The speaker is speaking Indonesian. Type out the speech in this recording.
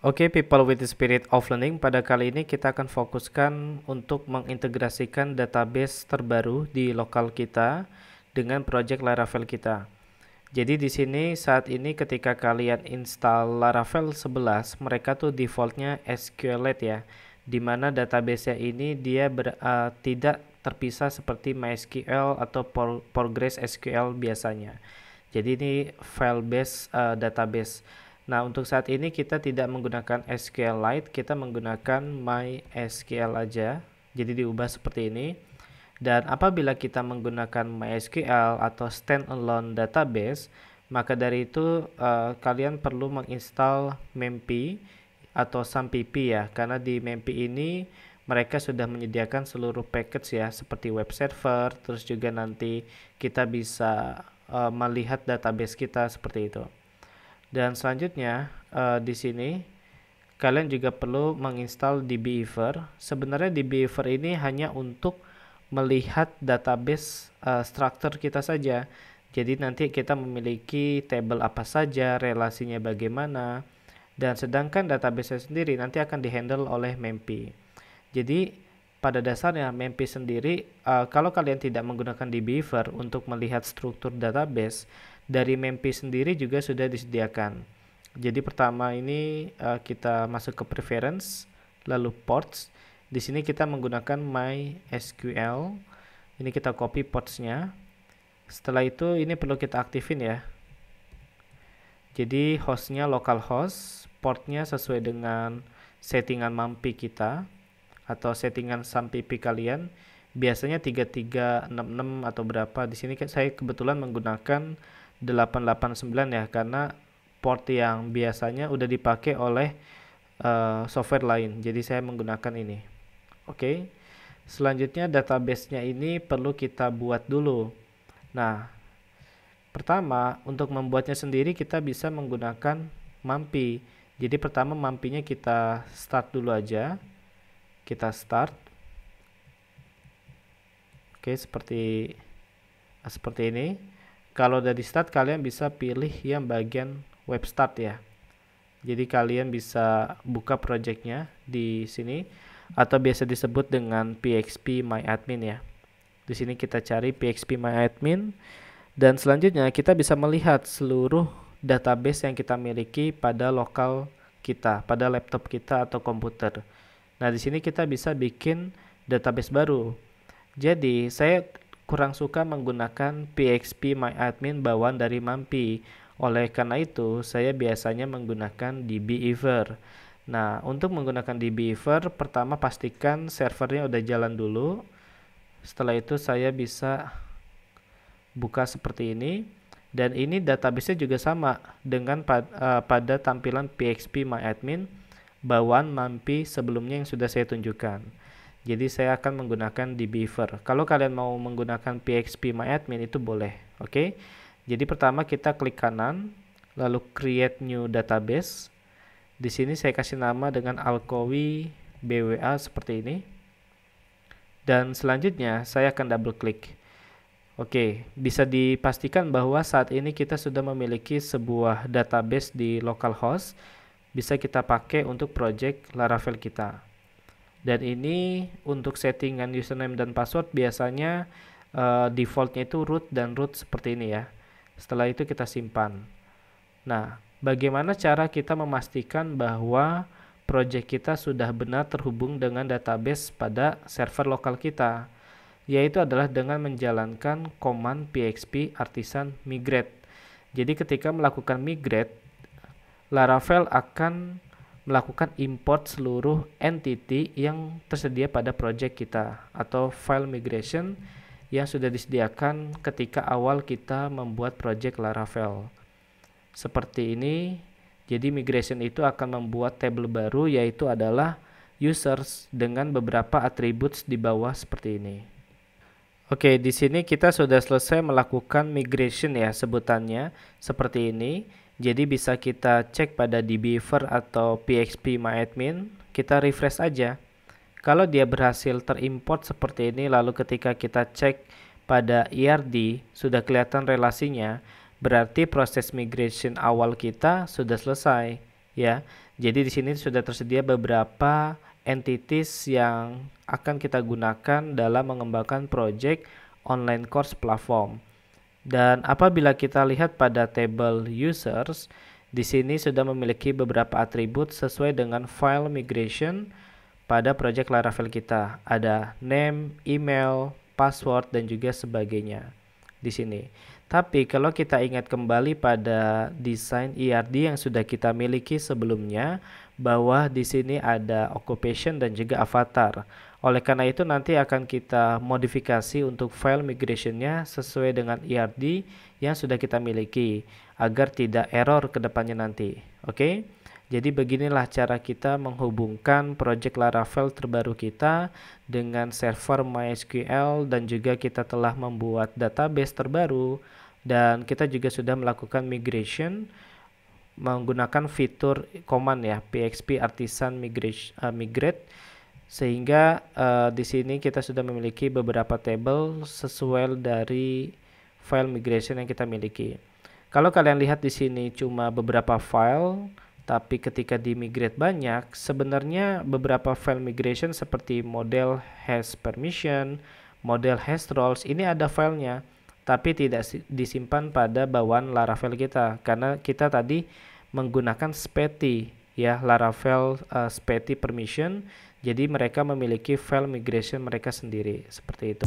Oke, okay, people with the spirit of learning, pada kali ini kita akan fokuskan untuk mengintegrasikan database terbaru di lokal kita dengan project Laravel kita. Jadi di sini saat ini ketika kalian install Laravel 11, mereka tuh defaultnya SQLite ya, dimana database-nya ini dia ber, uh, tidak terpisah seperti MySQL atau Progress SQL biasanya. Jadi ini file-based uh, database Nah, untuk saat ini kita tidak menggunakan SQLite, kita menggunakan MySQL aja. Jadi diubah seperti ini. Dan apabila kita menggunakan MySQL atau standalone database, maka dari itu uh, kalian perlu menginstal mempi atau sampipi ya karena di mempi ini mereka sudah menyediakan seluruh package ya seperti web server terus juga nanti kita bisa uh, melihat database kita seperti itu dan selanjutnya uh, di sini kalian juga perlu menginstal dbeaver. Sebenarnya dbeaver ini hanya untuk melihat database uh, structure kita saja. Jadi nanti kita memiliki tabel apa saja, relasinya bagaimana, dan sedangkan database sendiri nanti akan dihandle oleh MEMPI. Jadi pada dasarnya MEMPI sendiri, uh, kalau kalian tidak menggunakan dbeaver untuk melihat struktur database, dari Memphis sendiri juga sudah disediakan. Jadi pertama ini uh, kita masuk ke preference, lalu ports. Di sini kita menggunakan MySQL. Ini kita copy portsnya. Setelah itu ini perlu kita aktifin ya. Jadi hostnya localhost, portnya sesuai dengan settingan mampi kita atau settingan sampipi kalian biasanya 3366 atau berapa. Di sini saya kebetulan menggunakan 889 ya karena port yang biasanya udah dipakai oleh uh, software lain. Jadi saya menggunakan ini. Oke. Okay. Selanjutnya database-nya ini perlu kita buat dulu. Nah, pertama untuk membuatnya sendiri kita bisa menggunakan mampi. Jadi pertama mampinya kita start dulu aja. Kita start. Oke, okay, seperti seperti ini. Kalau dari start kalian bisa pilih yang bagian web start ya. Jadi kalian bisa buka projectnya di sini atau biasa disebut dengan PXP My Admin ya. Di sini kita cari PXP My Admin dan selanjutnya kita bisa melihat seluruh database yang kita miliki pada lokal kita, pada laptop kita atau komputer. Nah, di sini kita bisa bikin database baru. Jadi, saya kurang suka menggunakan PXP MyAdmin bawaan dari MAMPI. Oleh karena itu, saya biasanya menggunakan DBEver. Nah, untuk menggunakan DBEver, pertama pastikan servernya udah jalan dulu. Setelah itu saya bisa buka seperti ini. Dan ini database-nya juga sama dengan pad, uh, pada tampilan PXP MyAdmin bawaan MAMPI sebelumnya yang sudah saya tunjukkan. Jadi saya akan menggunakan di Beaver. Kalau kalian mau menggunakan PXP MyAdmin itu boleh, oke? Okay? Jadi pertama kita klik kanan, lalu create new database. Di sini saya kasih nama dengan Alkowi BWA seperti ini. Dan selanjutnya saya akan double klik. Oke, bisa dipastikan bahwa saat ini kita sudah memiliki sebuah database di localhost bisa kita pakai untuk project Laravel kita dan ini untuk settingan username dan password biasanya uh, defaultnya itu root dan root seperti ini ya setelah itu kita simpan nah bagaimana cara kita memastikan bahwa project kita sudah benar terhubung dengan database pada server lokal kita yaitu adalah dengan menjalankan command php artisan migrate jadi ketika melakukan migrate Laravel akan melakukan import seluruh entity yang tersedia pada project kita atau file migration yang sudah disediakan ketika awal kita membuat project Laravel. Seperti ini, jadi migration itu akan membuat table baru yaitu adalah users dengan beberapa atribut di bawah seperti ini. Oke, di sini kita sudah selesai melakukan migration ya sebutannya seperti ini. Jadi bisa kita cek pada dbeaver atau php myadmin, kita refresh aja. Kalau dia berhasil terimport seperti ini lalu ketika kita cek pada ERD sudah kelihatan relasinya, berarti proses migration awal kita sudah selesai ya. Jadi di sini sudah tersedia beberapa entities yang akan kita gunakan dalam mengembangkan project online course platform. Dan apabila kita lihat pada table users, di sini sudah memiliki beberapa atribut sesuai dengan file migration pada project Laravel kita. Ada name, email, password, dan juga sebagainya di sini. Tapi kalau kita ingat kembali pada desain IRD e yang sudah kita miliki sebelumnya, bahwa di sini ada occupation dan juga avatar. Oleh karena itu nanti akan kita modifikasi untuk file migrationnya sesuai dengan E.R.D yang sudah kita miliki agar tidak error kedepannya nanti. Oke. Okay? Jadi beginilah cara kita menghubungkan project Laravel terbaru kita dengan server MySQL dan juga kita telah membuat database terbaru dan kita juga sudah melakukan migration menggunakan fitur command ya PXP artisan migrate, uh, migrate sehingga uh, di sini kita sudah memiliki beberapa table sesuai dari file migration yang kita miliki. Kalau kalian lihat di sini cuma beberapa file tapi ketika di migrate banyak, sebenarnya beberapa file migration seperti model has permission, model has roles, ini ada filenya tapi tidak disimpan pada bawaan Laravel kita karena kita tadi menggunakan Spetty ya Laravel uh, eh, Spetty permission jadi mereka memiliki file migration mereka sendiri seperti itu.